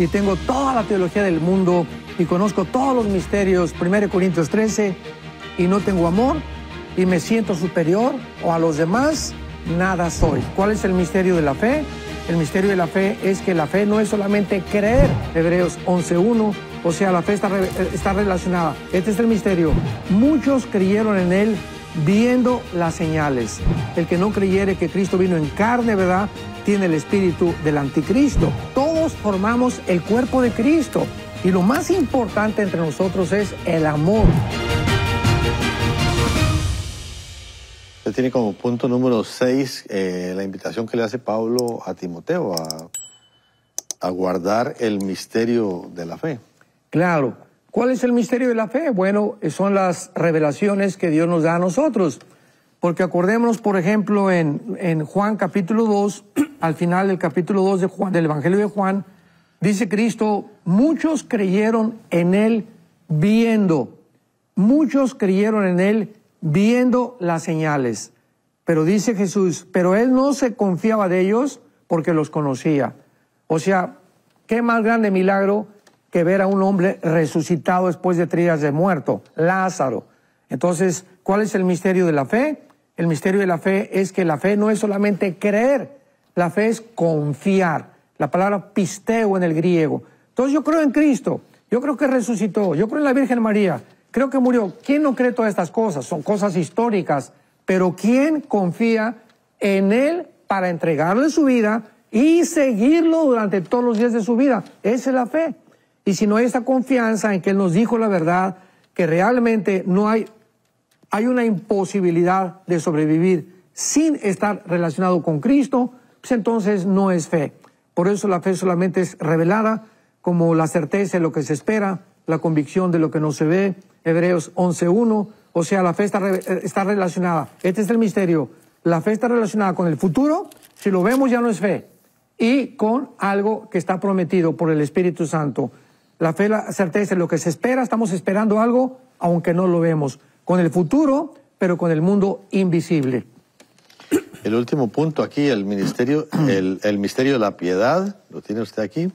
y tengo toda la teología del mundo y conozco todos los misterios, 1 Corintios 13, y no tengo amor y me siento superior o a los demás, nada soy. ¿Cuál es el misterio de la fe? El misterio de la fe es que la fe no es solamente creer, Hebreos 11.1, o sea, la fe está, está relacionada. Este es el misterio. Muchos creyeron en él viendo las señales. El que no creyere que Cristo vino en carne, ¿verdad? tiene el espíritu del anticristo. Todos formamos el cuerpo de Cristo y lo más importante entre nosotros es el amor. Usted tiene como punto número 6 eh, la invitación que le hace Pablo a Timoteo a, guardar el misterio de la fe. Claro. ¿Cuál es el misterio de la fe? Bueno, son las revelaciones que Dios nos da a nosotros. Porque acordémonos, por ejemplo, en, en Juan capítulo 2, al final del capítulo 2 de Juan, del Evangelio de Juan, dice Cristo, muchos creyeron en Él viendo, muchos creyeron en Él viendo las señales. Pero dice Jesús, pero Él no se confiaba de ellos porque los conocía. O sea, qué más grande milagro que ver a un hombre resucitado después de tres días de muerto, Lázaro. Entonces, ¿cuál es el misterio de la fe? El misterio de la fe es que la fe no es solamente creer, la fe es confiar. La palabra pisteo en el griego. Entonces yo creo en Cristo. Yo creo que resucitó. Yo creo en la Virgen María. Creo que murió. ¿Quién no cree todas estas cosas? Son cosas históricas. Pero ¿quién confía en Él para entregarle su vida y seguirlo durante todos los días de su vida? Esa es la fe. Y si no hay esta confianza en que Él nos dijo la verdad, que realmente no hay, hay una imposibilidad de sobrevivir sin estar relacionado con Cristo, pues entonces no es fe. Por eso la fe solamente es revelada como la certeza de lo que se espera, la convicción de lo que no se ve, Hebreos 11.1, o sea, la fe eh, está, relacionada, este es el misterio, la fe está relacionada con el futuro, si lo vemos ya no es fe, y con algo que está prometido por el Espíritu Santo. La fe, la certeza, lo que se espera, estamos esperando algo, aunque no lo vemos, con el futuro, pero con el mundo invisible. El último punto aquí, el ministerio, el, misterio de la piedad, lo tiene usted aquí.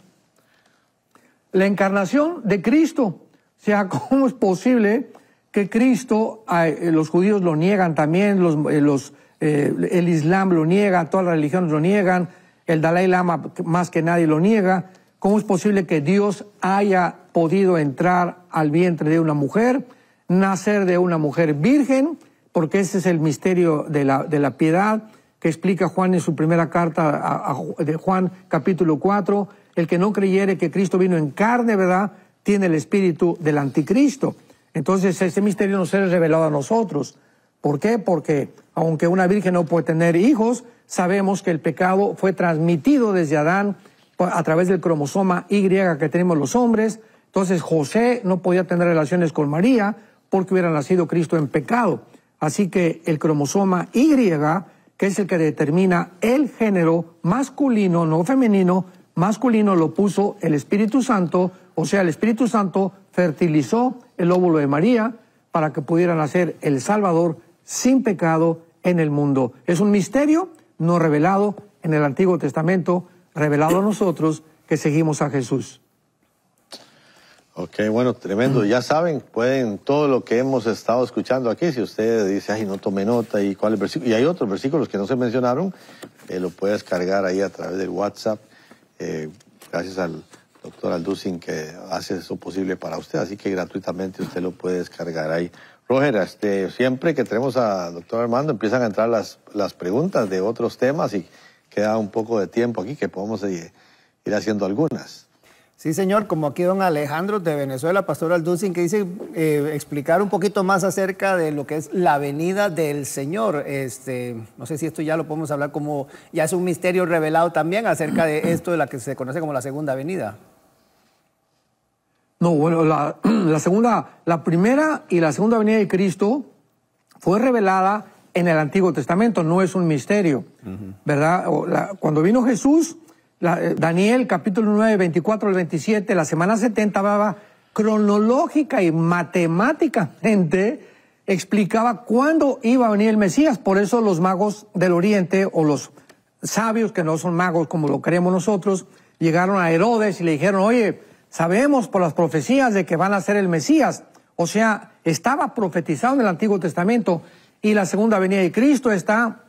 La encarnación de Cristo. O sea, ¿cómo es posible que Cristo, eh, los judíos lo niegan también, los, eh, los eh, el Islam lo niega, todas las religiones lo niegan, el Dalai Lama más que nadie lo niega? ¿Cómo es posible que Dios haya podido entrar al vientre de una mujer, nacer de una mujer virgen? porque ese es el misterio de la, piedad que explica Juan en su primera carta de Juan capítulo 4, el que no creyere que Cristo vino en carne, ¿verdad? Tiene el espíritu del anticristo. Entonces ese misterio no se será revelado a nosotros. ¿Por qué? Porque aunque una virgen no puede tener hijos, sabemos que el pecado fue transmitido desde Adán a través del cromosoma Y que tenemos los hombres. Entonces José no podía tener relaciones con María porque hubiera nacido Cristo en pecado. Así que el cromosoma Y, que es el que determina el género masculino, no femenino, masculino lo puso el Espíritu Santo, o sea, el Espíritu Santo fertilizó el óvulo de María para que pudiera nacer el Salvador sin pecado en el mundo. Es un misterio no revelado en el Antiguo Testamento, revelado a nosotros que seguimos a Jesús. Ok, bueno, tremendo. Ya saben, pueden todo lo que hemos estado escuchando aquí, si usted dice, ay, no tome nota y cuál es el versículo, y hay otros versículos que no se mencionaron, eh, lo puede descargar ahí a través del WhatsApp. Eh, gracias al doctor Alducin que hace eso posible para usted, así que gratuitamente usted lo puede descargar ahí. Roger, este, siempre que tenemos a doctor Armando empiezan a entrar las, las preguntas de otros temas y queda un poco de tiempo aquí que podemos ir, eh, ir haciendo algunas. Sí, señor, como aquí don Alejandro de Venezuela, Pastor Alducin, que dice eh, explicar un poquito más acerca de lo que es la venida del Señor. Este, no sé si esto ya lo podemos hablar como, ya es un misterio revelado también acerca de esto de la que se conoce como la segunda venida. No, bueno, la, segunda, la primera y la segunda venida de Cristo fue revelada en el Antiguo Testamento, no es un misterio, ¿verdad? cuando vino Jesús, eh, Daniel capítulo 9, 24 al 27, la semana 70 hablaba cronológica y matemáticamente explicaba cuándo iba a venir el Mesías. Por eso los magos del Oriente o los sabios que no son magos como lo creemos nosotros, llegaron a Herodes y le dijeron, oye, sabemos por las profecías de que van a ser el Mesías. O sea, estaba profetizado en el Antiguo Testamento y la segunda venida de Cristo está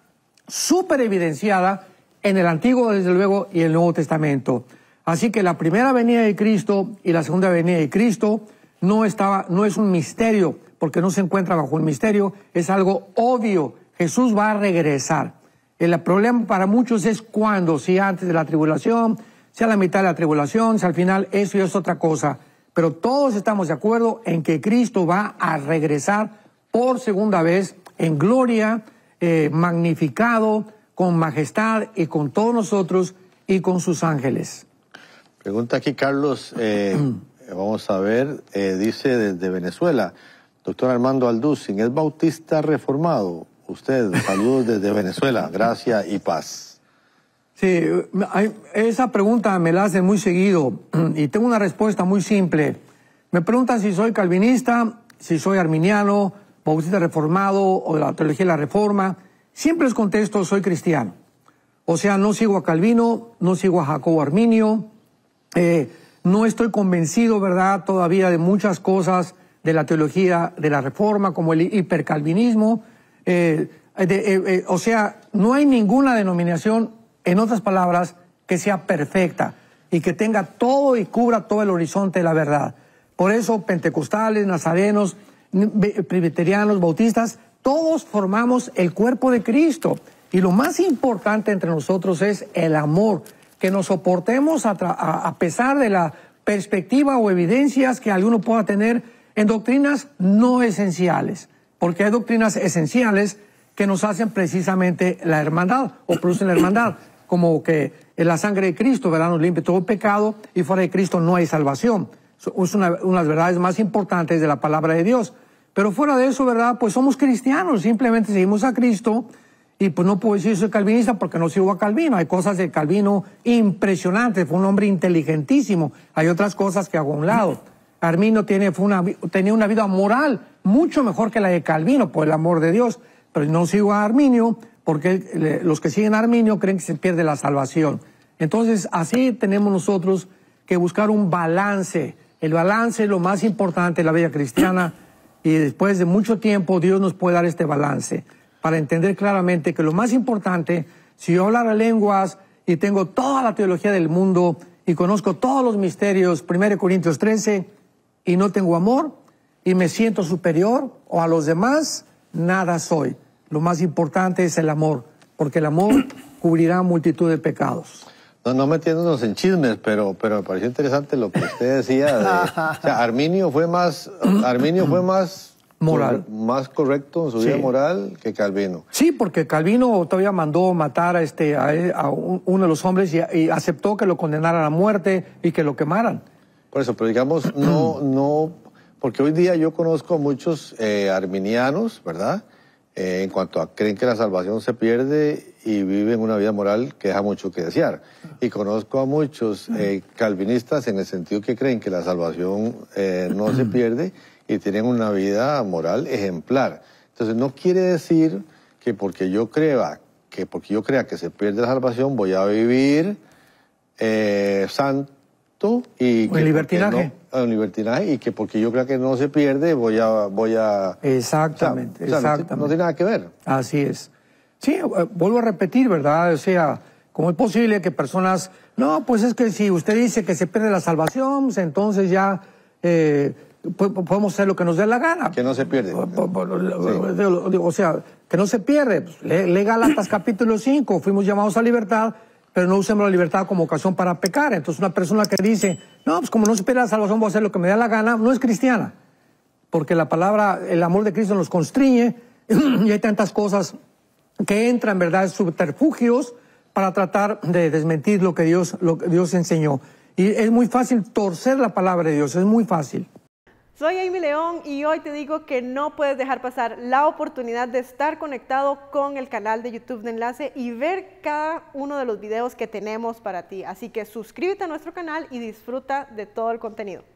súper evidenciada en el Antiguo, desde luego, y el Nuevo Testamento. Así que la primera venida de Cristo y la segunda venida de Cristo no, estaba, no es un misterio, porque no se encuentra bajo un misterio, es algo obvio. Jesús va a regresar. El problema para muchos es cuándo, si antes de la tribulación, si a la mitad de la tribulación, si al final, eso es otra cosa. Pero todos estamos de acuerdo en que Cristo va a regresar por segunda vez en gloria, eh, magnificado, con majestad y con todos nosotros y con sus ángeles. Pregunta aquí Carlos, eh, vamos a ver, eh, dice desde Venezuela, doctor Armando Alducin, es bautista reformado. Usted, saludos desde Venezuela, gracias y paz. Sí, esa pregunta me la hacen muy seguido y tengo una respuesta muy simple. Me preguntan si soy calvinista, si soy arminiano, bautista reformado o de la teología de la reforma. Siempre les contesto, soy cristiano. O sea, no sigo a Calvino, no sigo a Jacobo Arminio, eh, no estoy convencido, ¿verdad?, todavía de muchas cosas de la teología de la Reforma, como el hipercalvinismo. Eh, eh, o sea, no hay ninguna denominación, en otras palabras, que sea perfecta y que tenga todo y cubra todo el horizonte de la verdad. Por eso, pentecostales, nazarenos, presbiterianos, bautistas, todos formamos el cuerpo de Cristo. Y lo más importante entre nosotros es el amor, que nos soportemos a, pesar de la perspectiva o evidencias que alguno pueda tener en doctrinas no esenciales, porque hay doctrinas esenciales que nos hacen precisamente la hermandad o producen la hermandad, como que en la sangre de Cristo, Nos limpia todo pecado y fuera de Cristo no hay salvación. Es una de las verdades más importantes de la palabra de Dios. Pero fuera de eso, ¿verdad? Pues somos cristianos, simplemente seguimos a Cristo. Y pues no puedo decir soy calvinista porque no sigo a Calvino. Hay cosas de Calvino impresionantes, fue un hombre inteligentísimo. Hay otras cosas que hago a un lado. Arminio tiene, una, tenía una vida moral mucho mejor que la de Calvino, por el amor de Dios. Pero no sigo a Arminio porque los que siguen a Arminio creen que se pierde la salvación. Entonces, así tenemos nosotros que buscar un balance. El balance es lo más importante de la vida cristiana y después de mucho tiempo Dios nos puede dar este balance para entender claramente que lo más importante, si yo hablara lenguas y tengo toda la teología del mundo y conozco todos los misterios, 1 Corintios 13, y no tengo amor y me siento superior o a los demás, nada soy. Lo más importante es el amor, porque el amor cubrirá multitud de pecados. No, metiéndonos en chismes, pero, pero me pareció interesante lo que usted decía. De, Arminio fue más, Arminio fue más moral. más correcto en su vida moral que Calvino. Sí, porque Calvino todavía mandó matar a, este, a, uno de los hombres y, aceptó que lo condenaran a muerte y que lo quemaran. Por eso, pero digamos, no, no, porque hoy día yo conozco a muchos eh, arminianos, ¿verdad? Eh, en cuanto a creen que la salvación se pierde y viven una vida moral que deja mucho que desear. Y conozco a muchos eh, calvinistas en el sentido que creen que la salvación eh, no se pierde y tienen una vida moral ejemplar. Entonces no quiere decir que porque yo crea que porque yo crea que se pierde la salvación voy a vivir santo y que el libertinaje. y que porque yo creo que no se pierde voy a voy a exactamente, No, tiene nada que ver. Así es. Sí, eh, vuelvo a repetir, ¿verdad? O sea, ¿cómo es posible que personas no, pues es que si usted dice que se pierde la salvación, pues entonces ya eh, podemos hacer lo que nos dé la gana. Que no se pierde. O sea, que no se pierde. Pues, lee Galatas capítulo 5, fuimos llamados a libertad, pero no usemos la libertad como ocasión para pecar. Entonces una persona que dice, no, pues como no se espera la salvación voy a hacer lo que me da la gana, no es cristiana. Porque la palabra, el amor de Cristo nos constriñe y hay tantas cosas que entran, ¿verdad?, subterfugios para tratar de desmentir lo que Dios, lo que Dios enseñó. Y es muy fácil torcer la palabra de Dios, es muy fácil. Soy Amy León y hoy te digo que no puedes dejar pasar la oportunidad de estar conectado con el canal de YouTube de Enlace y ver cada uno de los videos que tenemos para ti. Así que suscríbete a nuestro canal y disfruta de todo el contenido.